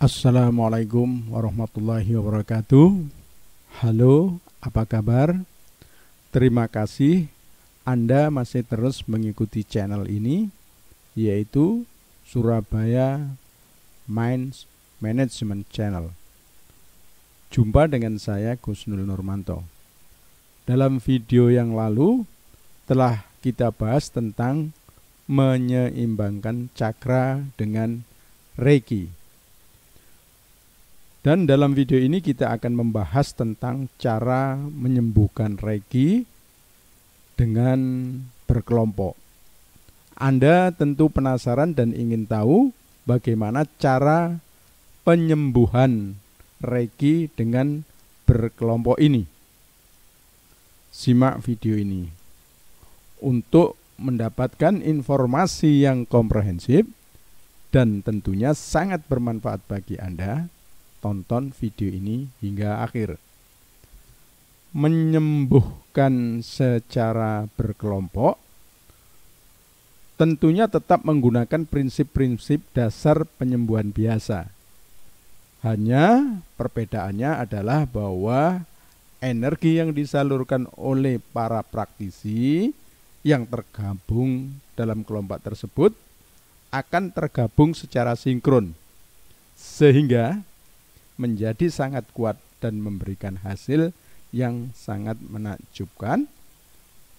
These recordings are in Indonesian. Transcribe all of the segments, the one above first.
Assalamualaikum warahmatullahi wabarakatuh. Halo, apa kabar? Terima kasih Anda masih terus mengikuti channel ini yaitu Surabaya Minds Management Channel. Jumpa dengan saya Gusnul Nurmanto. Dalam video yang lalu telah kita bahas tentang menyeimbangkan cakra dengan reiki dan dalam video ini kita akan membahas tentang cara menyembuhkan Reiki dengan berkelompok. Anda tentu penasaran dan ingin tahu bagaimana cara penyembuhan Reiki dengan berkelompok ini. Simak video ini. Untuk mendapatkan informasi yang komprehensif dan tentunya sangat bermanfaat bagi Anda, tonton video ini hingga akhir. Menyembuhkan secara berkelompok tentunya tetap menggunakan prinsip-prinsip dasar penyembuhan biasa. Hanya perbedaannya adalah bahwa energi yang disalurkan oleh para praktisi yang tergabung dalam kelompok tersebut akan tergabung secara sinkron. Sehingga menjadi sangat kuat dan memberikan hasil yang sangat menakjubkan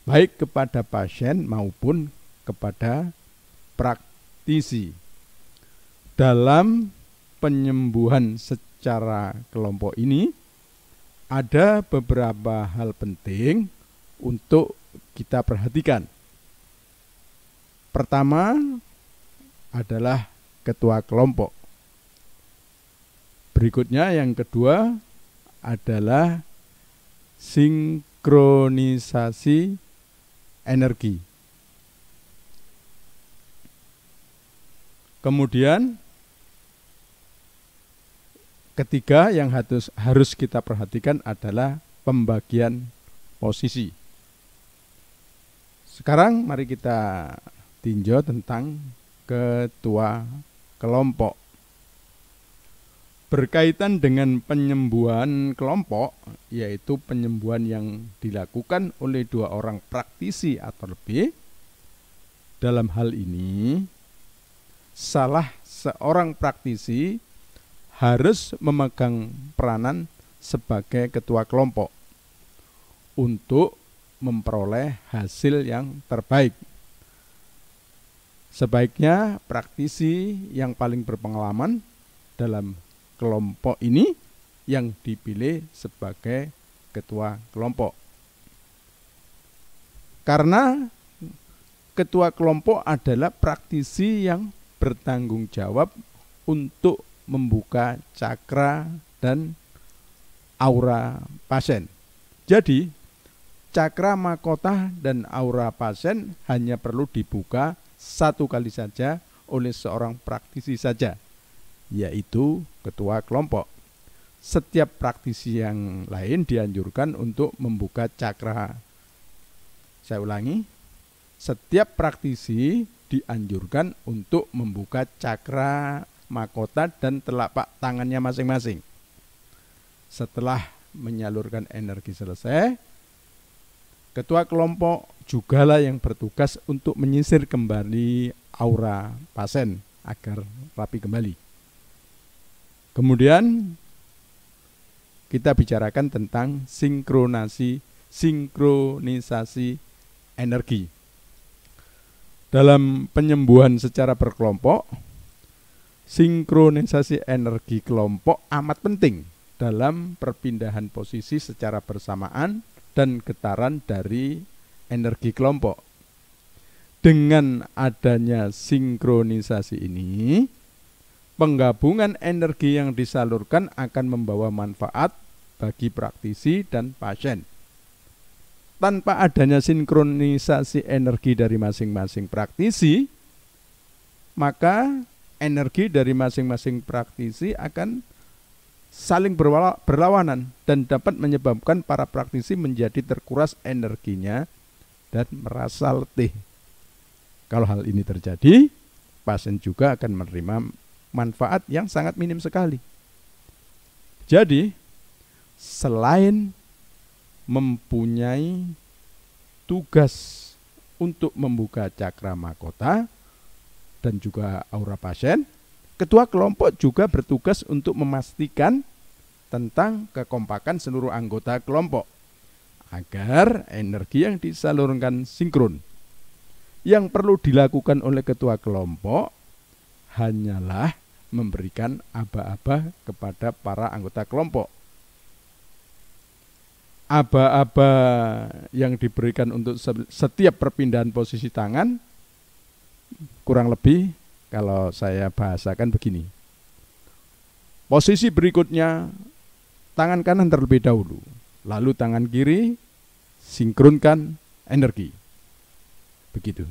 baik kepada pasien maupun kepada praktisi dalam penyembuhan secara kelompok ini ada beberapa hal penting untuk kita perhatikan pertama adalah ketua kelompok Berikutnya yang kedua adalah sinkronisasi energi. Kemudian ketiga yang harus harus kita perhatikan adalah pembagian posisi. Sekarang mari kita tinjau tentang ketua kelompok berkaitan dengan penyembuhan kelompok, yaitu penyembuhan yang dilakukan oleh dua orang praktisi atau lebih. Dalam hal ini, salah seorang praktisi harus memegang peranan sebagai ketua kelompok untuk memperoleh hasil yang terbaik. Sebaiknya praktisi yang paling berpengalaman dalam kelompok ini yang dipilih sebagai ketua kelompok. Karena ketua kelompok adalah praktisi yang bertanggung jawab untuk membuka cakra dan aura pasien. Jadi, cakra makota dan aura pasien hanya perlu dibuka satu kali saja oleh seorang praktisi saja yaitu ketua kelompok. Setiap praktisi yang lain dianjurkan untuk membuka cakra. Saya ulangi, setiap praktisi dianjurkan untuk membuka cakra makota dan telapak tangannya masing-masing. Setelah menyalurkan energi selesai, ketua kelompok jugalah yang bertugas untuk menyisir kembali aura pasien agar rapi kembali. Kemudian kita bicarakan tentang sinkronasi sinkronisasi energi. Dalam penyembuhan secara berkelompok, sinkronisasi energi kelompok amat penting dalam perpindahan posisi secara bersamaan dan getaran dari energi kelompok. Dengan adanya sinkronisasi ini, penggabungan energi yang disalurkan akan membawa manfaat bagi praktisi dan pasien. Tanpa adanya sinkronisasi energi dari masing-masing praktisi, maka energi dari masing-masing praktisi akan saling berlawanan dan dapat menyebabkan para praktisi menjadi terkuras energinya dan merasa letih. Kalau hal ini terjadi, pasien juga akan menerima manfaat yang sangat minim sekali. Jadi, selain mempunyai tugas untuk membuka cakra mahkota dan juga aura pasien, ketua kelompok juga bertugas untuk memastikan tentang kekompakan seluruh anggota kelompok agar energi yang disalurkan sinkron. Yang perlu dilakukan oleh ketua kelompok hanyalah memberikan aba-aba kepada para anggota kelompok. Aba-aba yang diberikan untuk setiap perpindahan posisi tangan kurang lebih kalau saya bahasakan begini. Posisi berikutnya tangan kanan terlebih dahulu, lalu tangan kiri sinkronkan energi. Begitu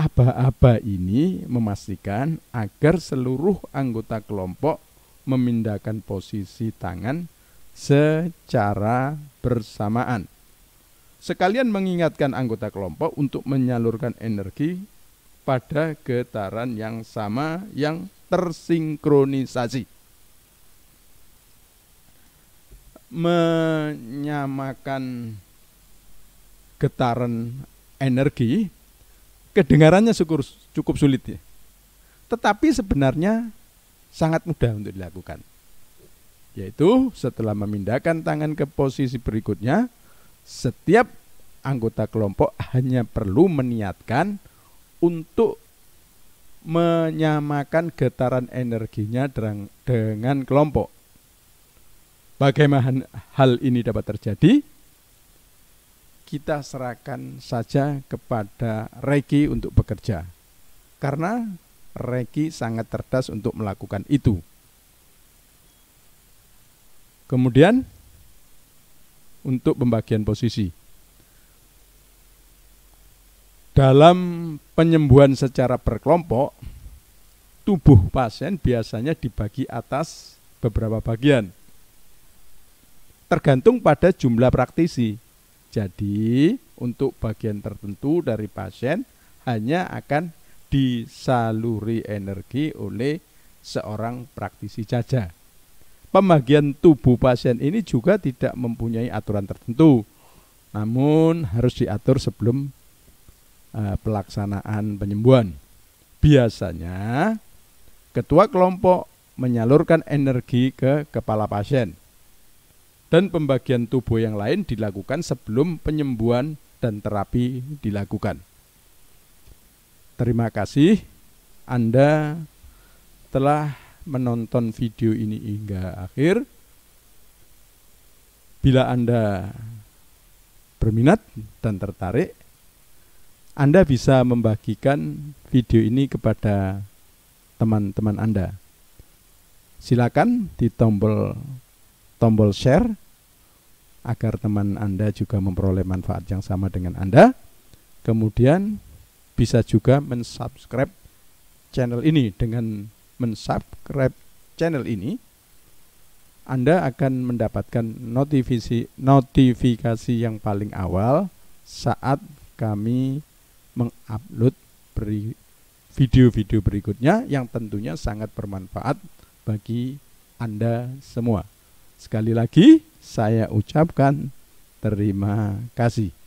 aba-aba ini memastikan agar seluruh anggota kelompok memindahkan posisi tangan secara bersamaan. Sekalian mengingatkan anggota kelompok untuk menyalurkan energi pada getaran yang sama yang tersinkronisasi. Menyamakan getaran energi kedengarannya syukur, cukup sulit ya. Tetapi sebenarnya sangat mudah untuk dilakukan. Yaitu setelah memindahkan tangan ke posisi berikutnya, setiap anggota kelompok hanya perlu meniatkan untuk menyamakan getaran energinya dengan kelompok. Bagaimana hal ini dapat terjadi? kita serahkan saja kepada Reki untuk bekerja. Karena Reki sangat cerdas untuk melakukan itu. Kemudian untuk pembagian posisi. Dalam penyembuhan secara berkelompok, tubuh pasien biasanya dibagi atas beberapa bagian. Tergantung pada jumlah praktisi jadi untuk bagian tertentu dari pasien hanya akan disaluri energi oleh seorang praktisi jaja. Pembagian tubuh pasien ini juga tidak mempunyai aturan tertentu, namun harus diatur sebelum e, pelaksanaan penyembuhan. Biasanya ketua kelompok menyalurkan energi ke kepala pasien dan pembagian tubuh yang lain dilakukan sebelum penyembuhan dan terapi dilakukan. Terima kasih Anda telah menonton video ini hingga akhir. Bila Anda berminat dan tertarik, Anda bisa membagikan video ini kepada teman-teman Anda. Silakan di tombol tombol share agar teman Anda juga memperoleh manfaat yang sama dengan Anda. Kemudian bisa juga mensubscribe channel ini dengan mensubscribe channel ini Anda akan mendapatkan notifikasi notifikasi yang paling awal saat kami mengupload video-video berikutnya yang tentunya sangat bermanfaat bagi Anda semua. Sekali lagi saya ucapkan terima kasih.